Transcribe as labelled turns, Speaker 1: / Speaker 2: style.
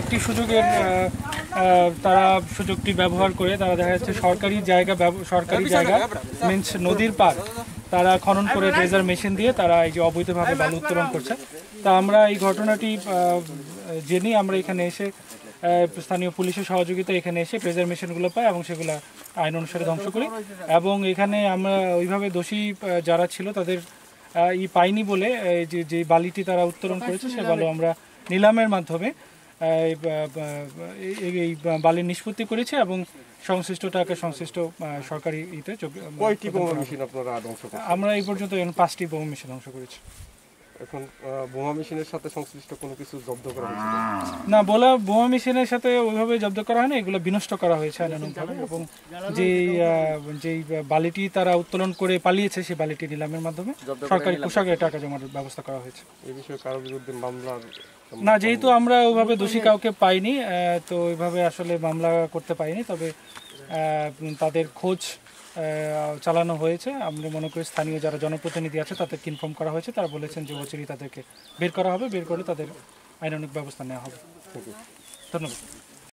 Speaker 1: একটি সুযোগের তারা সুযোগটি ব্যবহার করে তারা দেখা যাচ্ছে সরকারি জায়গা সরকারি হ্যাঁ, জায়গা হ্যাঁ, মিন্স নদীর পার তারা খনন করে ড্রেজার হ্যাঁ, মেশিন দিয়ে তারা এই যে অবৈধভাবে বালু উত্তোলন করছে তা আমরা এই ঘটনাটি জেনে আমরা এখানে এসে স্থানীয় পুলিশের সহযোগিতা এখানে এসে প্রেজার মেশিনগুলো পাই এবং সেগুলো আইন অনুসারে ধ্বংস করি এবং এখানে আমরা ওইভাবে দোষী যারা ছিল তাদের ই পাইনি বলে যে বালিটি তারা উত্তোলন করেছে সে বালু আমরা নিলামের মাধ্যমে এই বালির নিষ্পত্তি করেছে এবং সংশ্লিষ্ট টাকা সংশ্লিষ্ট সরকারি ইতে কয়টি বোমা মেশিন আপনারা আমরা এই পর্যন্ত পাঁচটি বোমা মেশিন অংশ করেছি এখন বোমা মেশিনের সাথে সংশ্লিষ্ট কোনো কিছু জব্দ করা হয়েছে না বলা বোমা মেশিনের সাথে ওইভাবে জব্দ করা হয়নি এগুলো বিনষ্ট করা হয়েছে আইনানুগভাবে এবং যেই যেই বালিটি তারা উত্তোলন করে পালিয়েছে সেই বালিটি নিলামের মাধ্যমে সরকারি কোষাগারে টাকা জমার ব্যবস্থা করা হয়েছে এই বিষয়ে কারো বিরুদ্ধে মামলা না যেহেতু আমরা ওইভাবে দোষী কাউকে পাইনি তো ওইভাবে আসলে মামলা করতে পাইনি তবে তাদের খোঁজ চালানো হয়েছে আমরা মনে করি স্থানীয় যারা জনপ্রতিনিধি আছে তাদেরকে ইনফর্ম করা হয়েছে তারা বলেছেন যে অচিরেই তাদেরকে বের করা হবে বের করে তাদের আইনানিক ব্যবস্থা নেওয়া হবে ধন্যবাদ